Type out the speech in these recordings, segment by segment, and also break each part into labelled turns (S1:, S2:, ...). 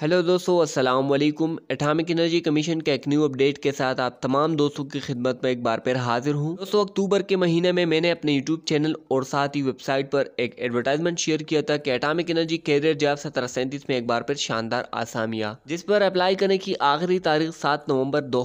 S1: hello दोस्तों अस्सलाम वालेकुम एटॉमिक एनर्जी कमीशन के एक न्यू अपडेट के साथ आप तमाम दोस्तों की खिदमत में एक बार फिर हाजिर हूं दोस्तों अक्टूबर के महीने में मैंने अपने यूट्यूब चैनल और साथ ही वेबसाइट पर एक एडवर्टाइजमेंट शेयर किया था कि एटॉमिक एनर्जी कैरियर जॉब सत्रह सैंतीस में एक बार फिर शानदार आसामिया जिस पर अप्लाई करने की आखिरी तारीख सात नवम्बर दो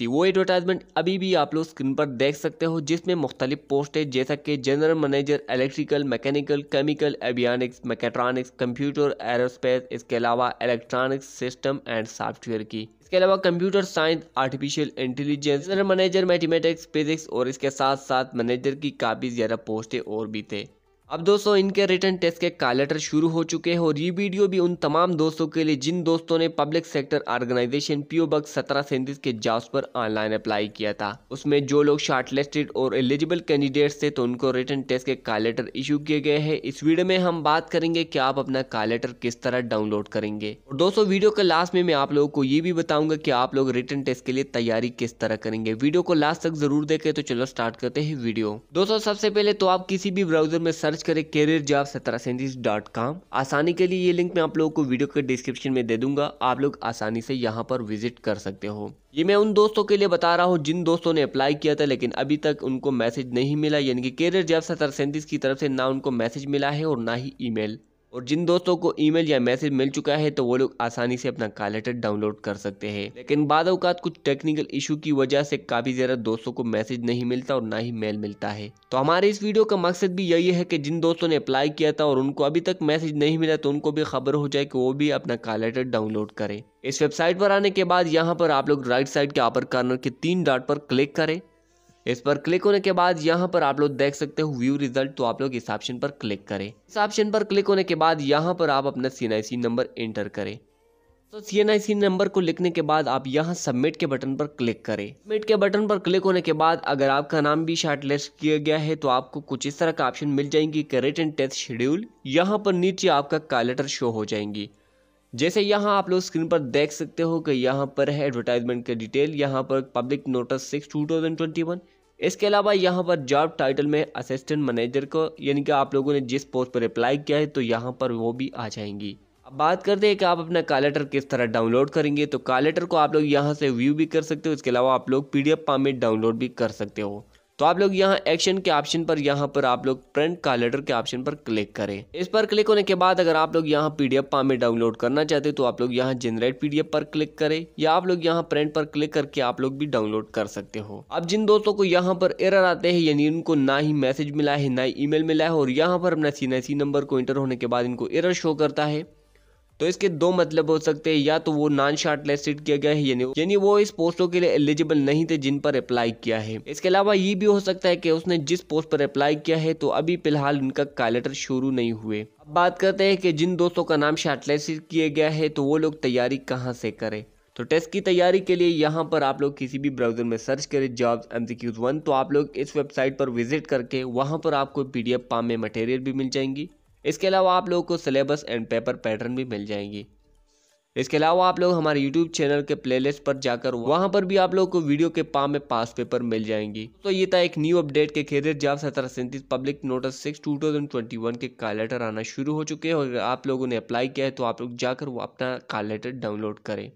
S1: थी वो एडवर्टाइजमेंट अभी भी आप लोग स्क्रीन पर देख सकते हो जिसमें मुख्तलिफ है जैसा कि general manager electrical mechanical chemical avionics mechatronics computer aerospace इसके अलावा इलेक्ट्रॉनिक्स सिस्टम एंड सॉफ्टवेयर की इसके अलावा computer science artificial intelligence manager mathematics physics और इसके साथ साथ मैनेजर की काफ़ी ज़्यादा पोस्टें और भी थे अब दोस्तों इनके रिटर्न टेस्ट के कालेटर शुरू हो चुके हैं और ये वीडियो भी उन तमाम दोस्तों के लिए जिन दोस्तों ने पब्लिक सेक्टर ऑर्गेनाइजेशन पीओ बग सत्रह सैंतीस के जॉब्स पर ऑनलाइन अप्लाई किया था उसमें जो लोग शॉर्टलिस्टेड और एलिजिबल कैंडिडेट्स थे तो उनको रिटर्न टेस्ट के कालेटर इशू किए गए हैं इस वीडियो में हम बात करेंगे कि आप अपना कालेटर किस तरह डाउनलोड करेंगे और दोस्तों वीडियो के लास्ट में मैं आप लोगों को ये भी बताऊंगा कि आप लोग रिटर्न टेस्ट के लिए तैयारी किस तरह करेंगे वीडियो को लास्ट तक जरूर देखें तो चलो स्टार्ट करते हैं वीडियो दोस्तों सबसे पहले तो आप किसी भी ब्राउजर में सर्च सर्च करें करियर जॉब सत्रह सैंतीस डॉट कॉम आसानी के लिए ये लिंक मैं आप लोगों को वीडियो के डिस्क्रिप्शन में दे दूंगा आप लोग आसानी से यहाँ पर विजिट कर सकते हो ये मैं उन दोस्तों के लिए बता रहा हूँ जिन दोस्तों ने अप्लाई किया था लेकिन अभी तक उनको मैसेज नहीं मिला यानी कि करियर जॉब सत्रह सैंतीस की तरफ से ना उनको मैसेज मिला है और ना ही ईमेल और जिन दोस्तों को ईमेल या मैसेज मिल चुका है तो वो लोग आसानी से अपना कार लेटर डाउनलोड कर सकते हैं लेकिन बाद अवकात कुछ टेक्निकल इशू की वजह से काफ़ी ज़्यादा दोस्तों को मैसेज नहीं मिलता और ना ही मेल मिलता है तो हमारे इस वीडियो का मकसद भी यही है कि जिन दोस्तों ने अप्लाई किया था और उनको अभी तक मैसेज नहीं मिला तो उनको भी खबर हो जाए कि वो भी अपना कार लेटर डाउनलोड करे इस वेबसाइट पर आने के बाद यहाँ पर आप लोग राइट साइड के अपर कॉर्नर के तीन डॉट पर क्लिक करें इस पर क्लिक होने के बाद यहाँ पर आप लोग देख सकते हो व्यू रिजल्ट तो आप लोग इस ऑप्शन पर क्लिक करें इस ऑप्शन पर क्लिक होने के बाद यहाँ पर आप अपना सी नंबर एंटर करें तो सी एन आई सी नंबर को लिखने के बाद आप यहाँ सबमिट के बटन पर क्लिक करें सबमिट के बटन पर क्लिक होने के बाद अगर आपका नाम भी शार्ट लिस्ट किया गया है तो आपको कुछ इस तरह का ऑप्शन मिल जाएंगी करेट एंड टेस्ट शेड्यूल यहाँ पर नीचे आपका कैलेटर शो हो जाएंगी जैसे यहाँ आप लोग स्क्रीन पर देख सकते हो कि यहाँ पर है एडवर्टाइजमेंट की डिटेल यहाँ पर public notice six two thousand twenty one इसके अलावा यहाँ पर जॉब टाइटल में असिस्टेंट मैनेजर को यानी कि आप लोगों ने जिस पोस्ट पर अप्लाई किया है तो यहाँ पर वो भी आ जाएंगी अब बात करते हैं कि आप अपना कालेटर किस तरह डाउनलोड करेंगे तो कालेटर को आप लोग यहाँ से व्यू भी कर सकते हो इसके अलावा आप लोग पीडीएफ डी में डाउनलोड भी कर सकते हो तो आप लोग यहाँ एक्शन के ऑप्शन पर यहाँ पर आप लोग प्रिंट कैलेंडर के ऑप्शन पर क्लिक करें इस पर क्लिक होने के बाद अगर आप लोग यहाँ पीडीएफ पाम में डाउनलोड करना चाहते हैं तो आप लोग यहाँ जनरेट पीडीएफ पर क्लिक करें या आप लोग यहाँ प्रिंट पर क्लिक करके आप लोग भी डाउनलोड कर सकते हो अब जिन दोस्तों को यहाँ पर एरर आते हैं यानी उनको ना ही मैसेज मिला है ना ही ई मिला है और यहाँ पर अपना सी नंबर को इंटर होने के बाद इनको एरर शो करता है तो इसके दो मतलब हो सकते हैं या तो वो नॉन शार्ट लिस्टेड किया गया है यानी यानी वो इस पोस्टों के लिए एलिजिबल नहीं थे जिन पर अप्लाई किया है इसके अलावा ये भी हो सकता है कि उसने जिस पोस्ट पर अप्लाई किया है तो अभी फिलहाल उनका कैलेटर शुरू नहीं हुए अब बात करते हैं कि जिन दोस्तों का नाम शार्ट लिस्टेड किया गया है तो वो लोग तैयारी कहाँ से करें तो टेस्ट की तैयारी के लिए यहाँ पर आप लोग किसी भी ब्राउज़र में सर्च करें जॉब्स एम वन तो आप लोग इस वेबसाइट पर विजिट करके वहाँ पर आपको पी डी एफ पाम में मटेरियल भी मिल जाएंगी इसके अलावा आप लोगों को सिलेबस एंड पेपर पैटर्न भी मिल जाएंगी इसके अलावा आप लोग हमारे यूट्यूब चैनल के प्लेलिस्ट पर जाकर वहाँ पर भी आप लोग को वीडियो के पा में पास पेपर मिल जाएंगी तो ये था एक न्यू अपडेट के खेद जाप सत्रह सैंतीस public notice six two thousand twenty one के का लेटर आना शुरू हो चुके हैं और आप लोगों ने अप्लाई किया है तो आप लोग जाकर वो अपना का लेटर डाउनलोड करें